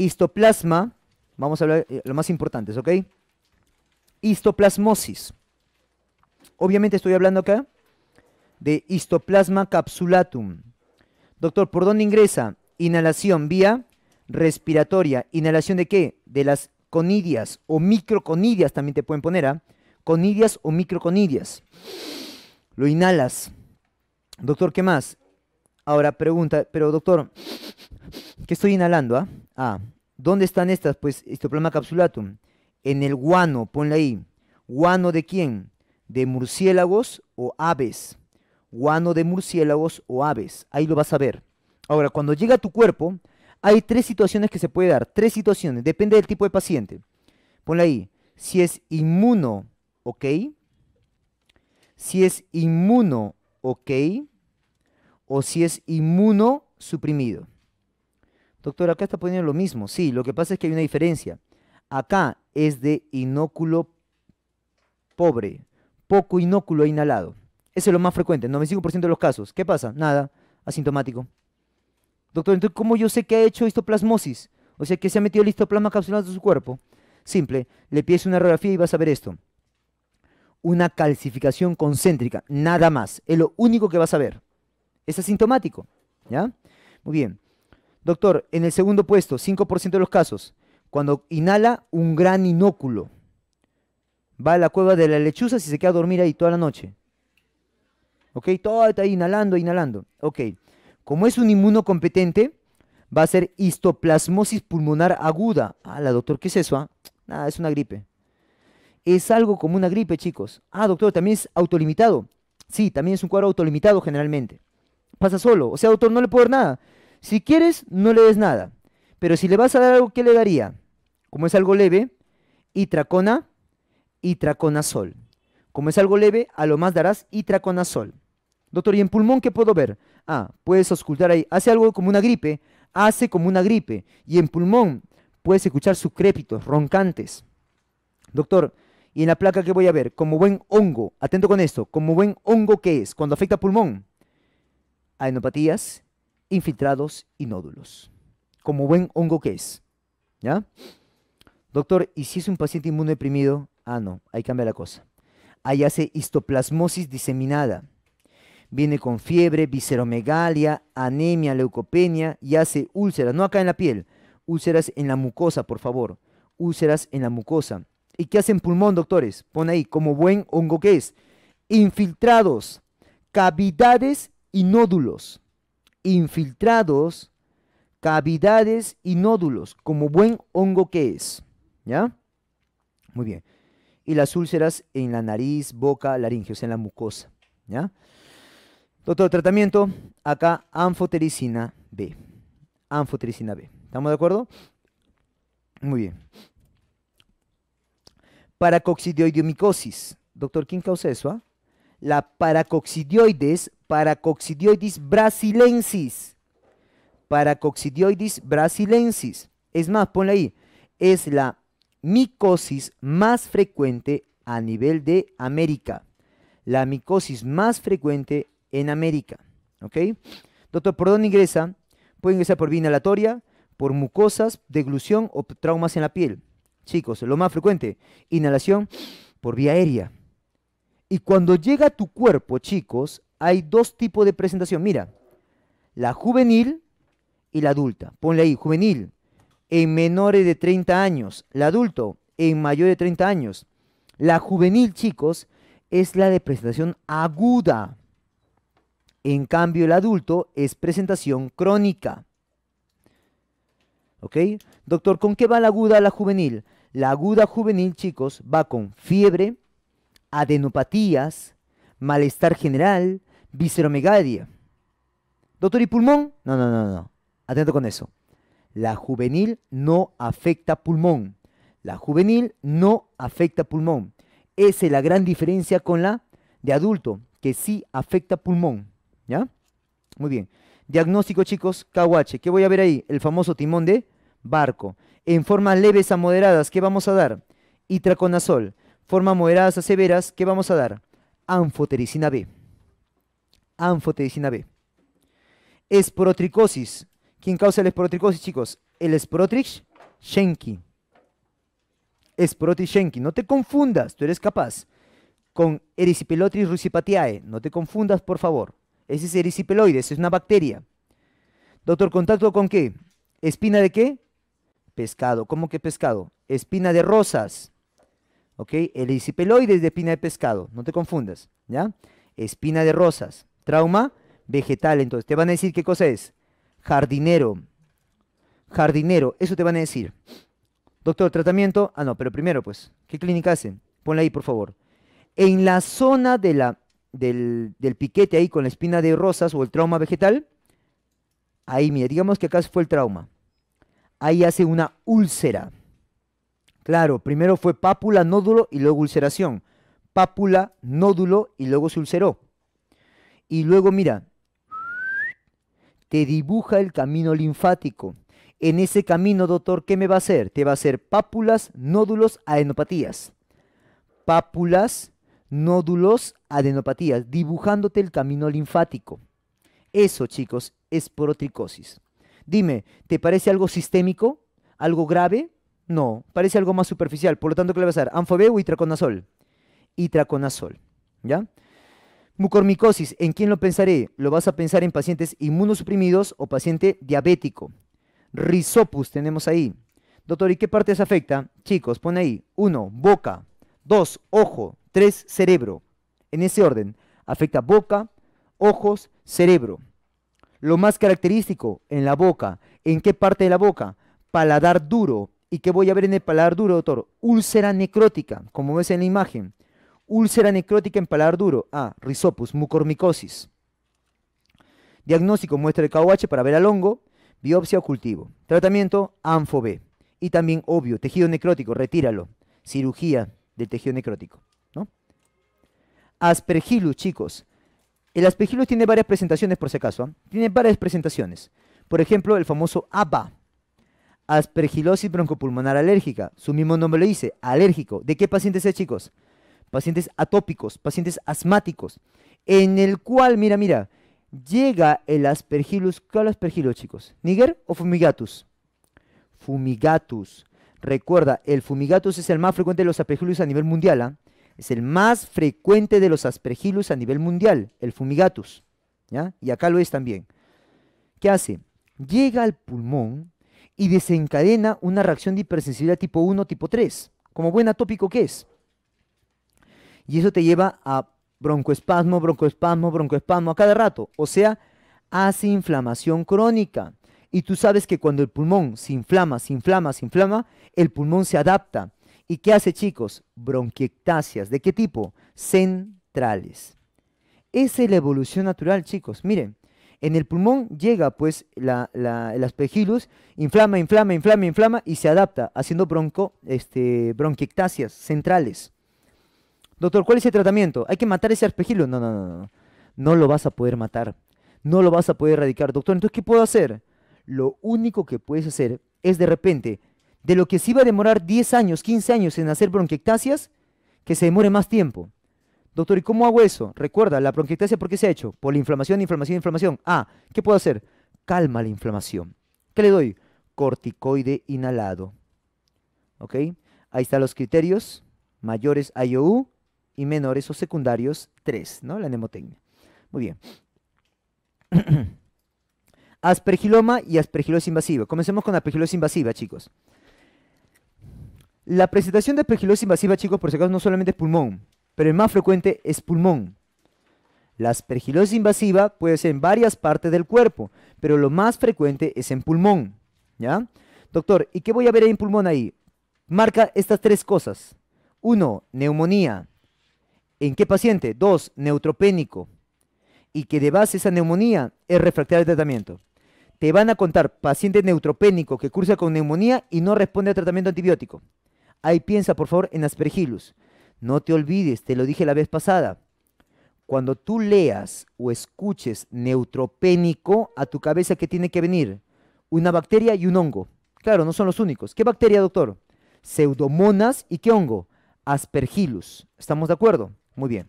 Histoplasma, vamos a hablar de eh, lo más importante, ¿ok? Histoplasmosis. Obviamente estoy hablando acá de histoplasma capsulatum. Doctor, ¿por dónde ingresa? Inhalación vía respiratoria. ¿Inhalación de qué? De las conidias o microconidias también te pueden poner, a ¿ah? Conidias o microconidias. Lo inhalas. Doctor, ¿qué más? Ahora pregunta, pero doctor, ¿qué estoy inhalando? Ah, ah ¿dónde están estas? Pues histoplasma capsulatum. En el guano, ponle ahí. ¿Guano de quién? De murciélagos o aves. Guano de murciélagos o aves. Ahí lo vas a ver. Ahora, cuando llega a tu cuerpo, hay tres situaciones que se puede dar. Tres situaciones. Depende del tipo de paciente. Ponle ahí. Si es inmuno, ok. Si es inmuno, ok o si es suprimido. Doctor, acá está poniendo lo mismo. Sí, lo que pasa es que hay una diferencia. Acá es de inóculo pobre, poco inóculo e inhalado. Ese es lo más frecuente, 95% de los casos. ¿Qué pasa? Nada, asintomático. Doctor, entonces, ¿cómo yo sé que ha hecho histoplasmosis? O sea, que se ha metido el histoplasma capsulado en su cuerpo. Simple, le pides una radiografía y vas a ver esto. Una calcificación concéntrica, nada más. Es lo único que vas a ver es asintomático. ¿Ya? Muy bien. Doctor, en el segundo puesto, 5% de los casos, cuando inhala un gran inóculo, va a la cueva de la lechuza y se queda a dormir ahí toda la noche. ¿Ok? Todo está ahí inhalando, inhalando. Ok. Como es un inmunocompetente, va a ser histoplasmosis pulmonar aguda. Ah, la doctor, ¿qué es eso? Ah? Nada, es una gripe. Es algo como una gripe, chicos. Ah, doctor, también es autolimitado. Sí, también es un cuadro autolimitado generalmente pasa solo. O sea, doctor, no le puedo dar nada. Si quieres, no le des nada. Pero si le vas a dar algo, ¿qué le daría? Como es algo leve, y tracona sol. Como es algo leve, a lo más darás y sol. Doctor, ¿y en pulmón qué puedo ver? Ah, puedes auscultar ahí. Hace algo como una gripe, hace como una gripe. Y en pulmón puedes escuchar sus roncantes. Doctor, ¿y en la placa qué voy a ver? Como buen hongo, atento con esto, como buen hongo qué es, cuando afecta pulmón, adenopatías, infiltrados y nódulos. Como buen hongo que es. ¿Ya? Doctor, ¿y si es un paciente inmunodeprimido? Ah, no, ahí cambia la cosa. Ahí hace histoplasmosis diseminada. Viene con fiebre, visceromegalia, anemia, leucopenia y hace úlceras, no acá en la piel, úlceras en la mucosa, por favor. Úlceras en la mucosa. ¿Y qué hacen pulmón, doctores? Pon ahí, como buen hongo que es. Infiltrados, cavidades y nódulos, infiltrados, cavidades y nódulos, como buen hongo que es. ¿Ya? Muy bien. Y las úlceras en la nariz, boca, laringe, o sea, en la mucosa. ¿Ya? Doctor, tratamiento, acá anfotericina B. Anfotericina B. ¿Estamos de acuerdo? Muy bien. Paracoxidioidomicosis. Doctor, ¿quién causa eso? Ah? la paracoccidioides, paracoccidioides brasilensis. Paracoccidioides brasilensis. Es más, ponle ahí, es la micosis más frecuente a nivel de América. La micosis más frecuente en América. ¿Ok? Doctor, ¿por dónde ingresa? Puede ingresar por vía inhalatoria, por mucosas, deglución o traumas en la piel. Chicos, lo más frecuente, inhalación por vía aérea y cuando llega a tu cuerpo, chicos, hay dos tipos de presentación. Mira, la juvenil y la adulta. Ponle ahí, juvenil, en menores de 30 años. La adulto, en mayores de 30 años. La juvenil, chicos, es la de presentación aguda. En cambio, el adulto es presentación crónica. ¿Ok? Doctor, ¿con qué va la aguda a la juvenil? La aguda juvenil, chicos, va con fiebre, adenopatías, malestar general, visceromegalia. Doctor, ¿y pulmón? No, no, no, no. Atento con eso. La juvenil no afecta pulmón. La juvenil no afecta pulmón. Esa es la gran diferencia con la de adulto, que sí afecta pulmón. ¿Ya? Muy bien. Diagnóstico, chicos, Kawache. ¿Qué voy a ver ahí? El famoso timón de barco. En formas leves a moderadas, ¿qué vamos a dar? Itraconazol formas moderadas a severas, ¿qué vamos a dar? Anfotericina B. Anfotericina B. Esporotricosis. ¿Quién causa la esporotricosis, chicos? El esporotrich Schenki. Esporotrich Schenki. No te confundas, tú eres capaz. Con Erisipelotris rucipatiae. No te confundas, por favor. Ese es erisipeloides, es una bacteria. Doctor, ¿contacto con qué? ¿Espina de qué? Pescado. ¿Cómo que pescado? Espina de rosas. ¿ok? El de espina de pescado, no te confundas, ¿ya? Espina de rosas, trauma vegetal, entonces te van a decir qué cosa es, jardinero, jardinero, eso te van a decir. Doctor, tratamiento, ah no, pero primero pues, ¿qué clínica hacen? Ponle ahí por favor. En la zona de la, del, del piquete ahí con la espina de rosas o el trauma vegetal, ahí mira, digamos que acá fue el trauma, ahí hace una úlcera, Claro, primero fue pápula, nódulo y luego ulceración. Pápula, nódulo y luego se ulceró. Y luego mira, te dibuja el camino linfático. En ese camino, doctor, ¿qué me va a hacer? Te va a hacer pápulas, nódulos, adenopatías. Pápulas, nódulos, adenopatías, dibujándote el camino linfático. Eso, chicos, es porotricosis. Dime, ¿te parece algo sistémico? ¿Algo grave? No, parece algo más superficial. Por lo tanto, ¿qué le va a dar? ¿Anfobeo y traconazol. Y ¿Ya? Mucormicosis, ¿en quién lo pensaré? Lo vas a pensar en pacientes inmunosuprimidos o paciente diabético. Risopus tenemos ahí. Doctor, ¿y qué partes afecta? Chicos, pone ahí. Uno, Boca. Dos, Ojo. Tres, Cerebro. En ese orden. Afecta boca, ojos, cerebro. Lo más característico en la boca. ¿En qué parte de la boca? Paladar duro, ¿Y qué voy a ver en el paladar duro, doctor? Úlcera necrótica, como ves en la imagen. Úlcera necrótica en paladar duro. Ah, risopus, mucormicosis. Diagnóstico, muestra de KOH para ver al hongo. Biopsia o cultivo. Tratamiento, anfob. Y también, obvio, tejido necrótico, retíralo. Cirugía del tejido necrótico. ¿no? Aspergillus, chicos. El aspergillus tiene varias presentaciones, por si acaso. ¿ah? Tiene varias presentaciones. Por ejemplo, el famoso ABA aspergilosis broncopulmonar alérgica. Su mismo nombre lo dice, alérgico. ¿De qué pacientes es, chicos? Pacientes atópicos, pacientes asmáticos, en el cual, mira, mira, llega el es el aspergilus, chicos? ¿Niger o fumigatus? Fumigatus. Recuerda, el fumigatus es el más frecuente de los aspergilus a nivel mundial. ¿ah? Es el más frecuente de los aspergilus a nivel mundial, el fumigatus. ¿ya? Y acá lo es también. ¿Qué hace? Llega al pulmón y desencadena una reacción de hipersensibilidad tipo 1, tipo 3, como buen atópico que es. Y eso te lleva a broncoespasmo, broncoespasmo, broncoespasmo a cada rato. O sea, hace inflamación crónica. Y tú sabes que cuando el pulmón se inflama, se inflama, se inflama, el pulmón se adapta. ¿Y qué hace, chicos? Bronquiectasias. ¿De qué tipo? Centrales. Esa es la evolución natural, chicos. Miren, en el pulmón llega pues la, el aspergillus, inflama, inflama, inflama, inflama y se adapta, haciendo bronco, este, bronquiectasias centrales. Doctor, ¿cuál es el tratamiento? ¿Hay que matar ese aspergillus? No, no, no, no. No lo vas a poder matar. No lo vas a poder erradicar. Doctor, entonces, ¿qué puedo hacer? Lo único que puedes hacer es de repente, de lo que se iba a demorar 10 años, 15 años en hacer bronquiectasias, que se demore más tiempo. Doctor, ¿y cómo hago eso? Recuerda, la bronquiectasia, ¿por qué se ha hecho? Por la inflamación, inflamación, inflamación. Ah, ¿qué puedo hacer? Calma la inflamación. ¿Qué le doy? Corticoide inhalado. ¿Ok? Ahí están los criterios, mayores IOU y menores o secundarios 3, ¿no? La nemotecnia. Muy bien. aspergiloma y aspergilosis invasiva. Comencemos con aspergilosis invasiva, chicos. La presentación de aspergilosis invasiva, chicos, por si acaso, no solamente es pulmón pero el más frecuente es pulmón. La aspergilosis invasiva puede ser en varias partes del cuerpo, pero lo más frecuente es en pulmón. ¿Ya? Doctor, ¿y qué voy a ver en pulmón ahí? Marca estas tres cosas. Uno, Neumonía. ¿En qué paciente? Dos, Neutropénico. Y que de base esa neumonía es refractaria al tratamiento. Te van a contar paciente neutropénico que cursa con neumonía y no responde al tratamiento antibiótico. Ahí piensa, por favor, en aspergillus. No te olvides, te lo dije la vez pasada. Cuando tú leas o escuches neutropénico, a tu cabeza que tiene que venir una bacteria y un hongo. Claro, no son los únicos. ¿Qué bacteria, doctor? Pseudomonas y qué hongo? Aspergillus. ¿Estamos de acuerdo? Muy bien.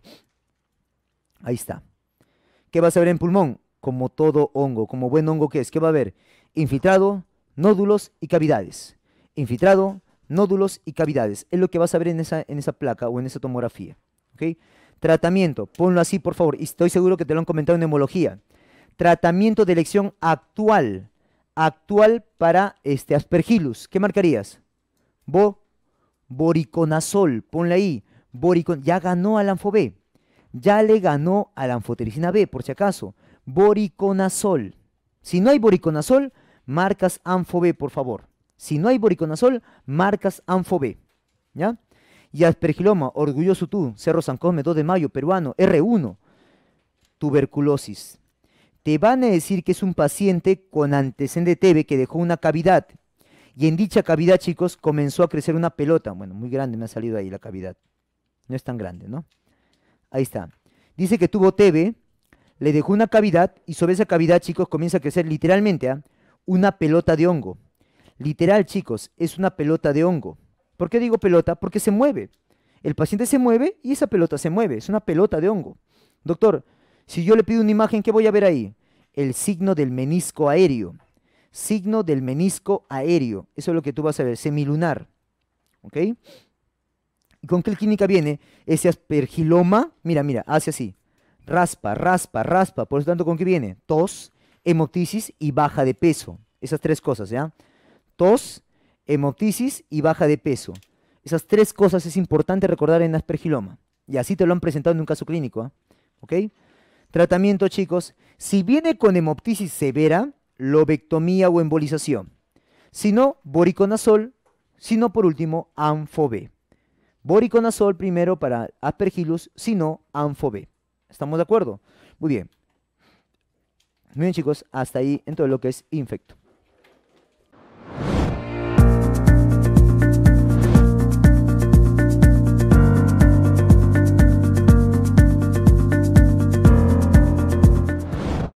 Ahí está. ¿Qué vas a ver en pulmón? Como todo hongo, como buen hongo que es, ¿qué va a haber? Infiltrado, nódulos y cavidades. Infiltrado, nódulos y cavidades. Es lo que vas a ver en esa, en esa placa o en esa tomografía. Tratamiento, ponlo así por favor, y estoy seguro que te lo han comentado en hemología. Tratamiento de elección actual, actual para este aspergillus. ¿Qué marcarías? Bo, boriconazol, ponle ahí. ya ganó al anfobé. Ya le ganó a la anfotericina B, por si acaso. Boriconazol. Si no hay boriconazol, marcas anfobé, por favor. Si no hay boriconazol, marcas ANFO-B, ¿Ya? Y aspergiloma, orgulloso tú, Cerro San Cosme, 2 de mayo, peruano, R1, tuberculosis. Te van a decir que es un paciente con antecedente TB que dejó una cavidad. Y en dicha cavidad, chicos, comenzó a crecer una pelota. Bueno, muy grande me ha salido ahí la cavidad. No es tan grande, ¿no? Ahí está. Dice que tuvo TB, le dejó una cavidad y sobre esa cavidad, chicos, comienza a crecer literalmente ¿ah? una pelota de hongo. Literal, chicos, es una pelota de hongo. ¿Por qué digo pelota? Porque se mueve. El paciente se mueve y esa pelota se mueve. Es una pelota de hongo. Doctor, si yo le pido una imagen, ¿qué voy a ver ahí? El signo del menisco aéreo. Signo del menisco aéreo. Eso es lo que tú vas a ver, semilunar. ¿Ok? ¿Y con qué clínica viene? Ese aspergiloma, mira, mira, hace así. Raspa, raspa, raspa. Por lo tanto, ¿con qué viene? Tos, hemoptisis y baja de peso. Esas tres cosas, ¿ya? dos hemoptisis y baja de peso. Esas tres cosas es importante recordar en aspergiloma. Y así te lo han presentado en un caso clínico. ¿ah? Tratamiento, chicos. Si viene con hemoptisis severa, lobectomía o embolización. Si no, boriconazol. Si no, por último, anfobe. Boriconazol primero para aspergilus, si no, anfobe. ¿Estamos de acuerdo? Muy bien. Muy bien, chicos. Hasta ahí en todo lo que es infecto.